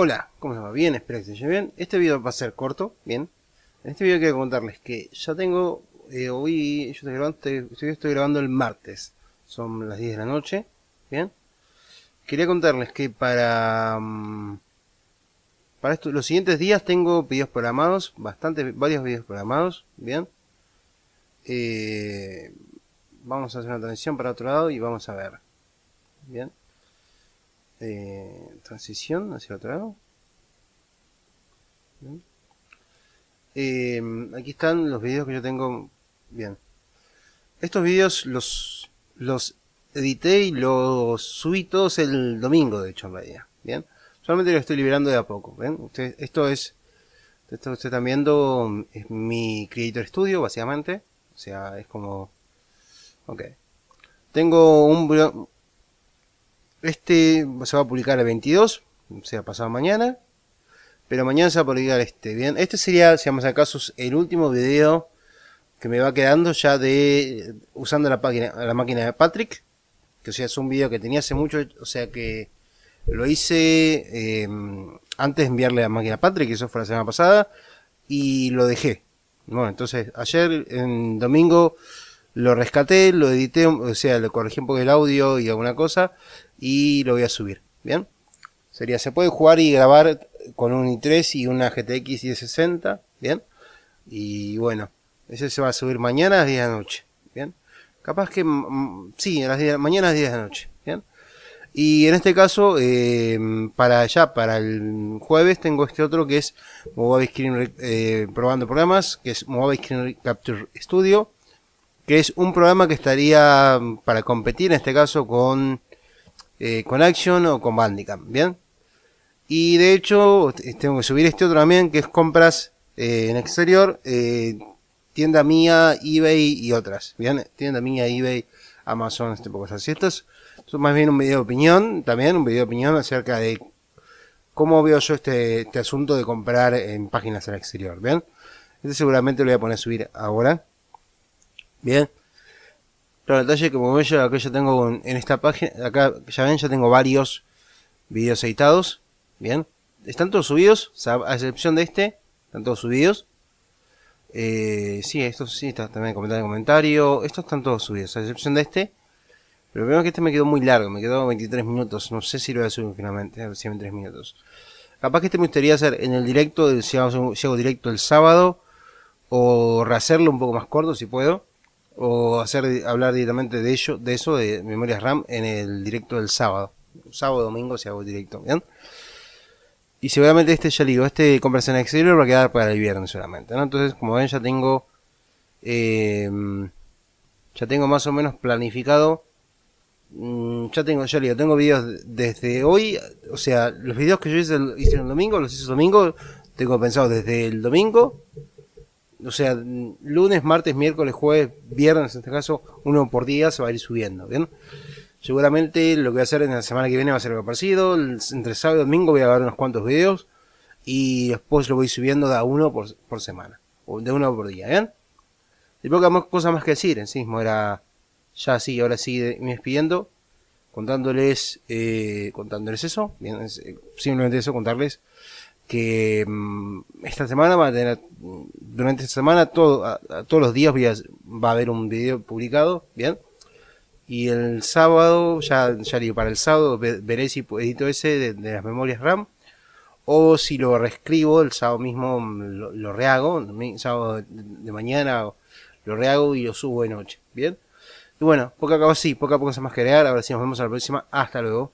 Hola, ¿cómo se va? Bien, espero que se bien. Este video va a ser corto, bien. En este video quiero contarles que ya tengo, eh, hoy yo estoy grabando, el martes, son las 10 de la noche, bien. Quería contarles que para, mm, para los siguientes días tengo videos programados, bastantes, varios videos programados, bien. Eh, vamos a hacer una transición para otro lado y vamos a ver, bien transición hacia otro lado. Em, aquí están los videos que yo tengo. Bien. Estos videos los, los edité y los subí todos el domingo, de hecho, en realidad. Bien. Solamente los estoy liberando de a poco. esto es. Esto que ustedes están viendo es mi Creator Studio, básicamente. O sea, es como. Ok. Tengo un, este se va a publicar el 22, o sea, pasado mañana. Pero mañana se va a publicar este, ¿bien? Este sería, si vamos a casos, el último video que me va quedando ya de usando la, página, la máquina de Patrick. Que o sea, es un video que tenía hace mucho, o sea que lo hice em, antes de enviarle a la máquina Patrick, eso fue la semana pasada, y lo dejé. Bueno, entonces ayer, en domingo, lo rescaté, lo edité, o sea, lo corregí un poco el audio y alguna cosa, y lo voy a subir. Bien, sería, se puede jugar y grabar con un i3 y una GTX 1060. Bien, y bueno, ese se va a subir mañana a las 10 de la noche. Bien, capaz que si, las mañana a las 10 de la noche. Bien, y en este caso, eh, para allá, para el jueves, tengo este otro que es Mobile Screen eh, probando programas, que es Mobile Screen Capture Studio, que es un programa que estaría para competir en este caso con eh, con Action o con Bandicam, ¿bien? Y de hecho, eh, tengo que subir este otro también, que es compras eh, en exterior, tienda mía, eBay y otras, ¿bien? Tienda mía, eBay, Amazon, este poco así. Esto es, más bien un vídeo de opinión, también un vídeo de opinión acerca de cómo veo yo este, este asunto de comprar en páginas en exterior, ¿bien? Este seguramente lo voy a poner a subir ahora. Bien. Claro, detalle que como veis yo acá ya tengo en esta página, acá ya ven, ya tengo varios videos editados, bien, están todos subidos, a excepción de este, están todos subidos. Eh, sí, estos sí, está también comentar en comentario, estos están todos subidos, a excepción de este. Pero veo que este me quedó muy largo, me quedó 23 minutos, no sé si lo voy a subir finalmente, a 23 minutos. Capaz que este me gustaría hacer en el directo, si hago directo el sábado, o rehacerlo un poco más corto si puedo o hacer hablar directamente de ello, de eso, de Memorias RAM, en el directo del sábado. Sábado, domingo, si hago directo, ¿bien? Y seguramente este, ya digo, este conversación exterior va a quedar para el viernes solamente, ¿no? Entonces, como ven, ya tengo, em, ya tengo más o menos planificado, mm, ya tengo, ya digo, tengo videos desde hoy, o sea, los videos que yo hice hice el domingo, los hice el domingo, tengo pensado desde el domingo o sea, lunes, martes, miércoles, jueves, viernes en este caso, uno por día se va a ir subiendo, ¿bien? Seguramente lo que voy a hacer en la semana que viene va a ser algo parecido, entre sábado y domingo voy a grabar unos cuantos videos y después lo voy subiendo de a uno por, semana, o de uno por día, ¿bien? Y poca más, cosa más que decir en sí mismo, era ya así ahora sí me despidiendo, contándoles, eh, contándoles eso, eh, simplemente eso, contarles que mm, esta semana va a tener, durante esta semana, todo, todos los días va a haber un video publicado, ¿bien? Y el sábado, ya, ya digo, para el sábado veré si edito ese de, las memorias RAM, o si lo reescribo, el sábado mismo mm, lo, rehago, el sábado de mañana lo rehago y lo subo de noche, ¿bien? Y bueno, poco a poco sí, poco a poco se más crear, ahora sí nos vemos a la próxima, hasta luego.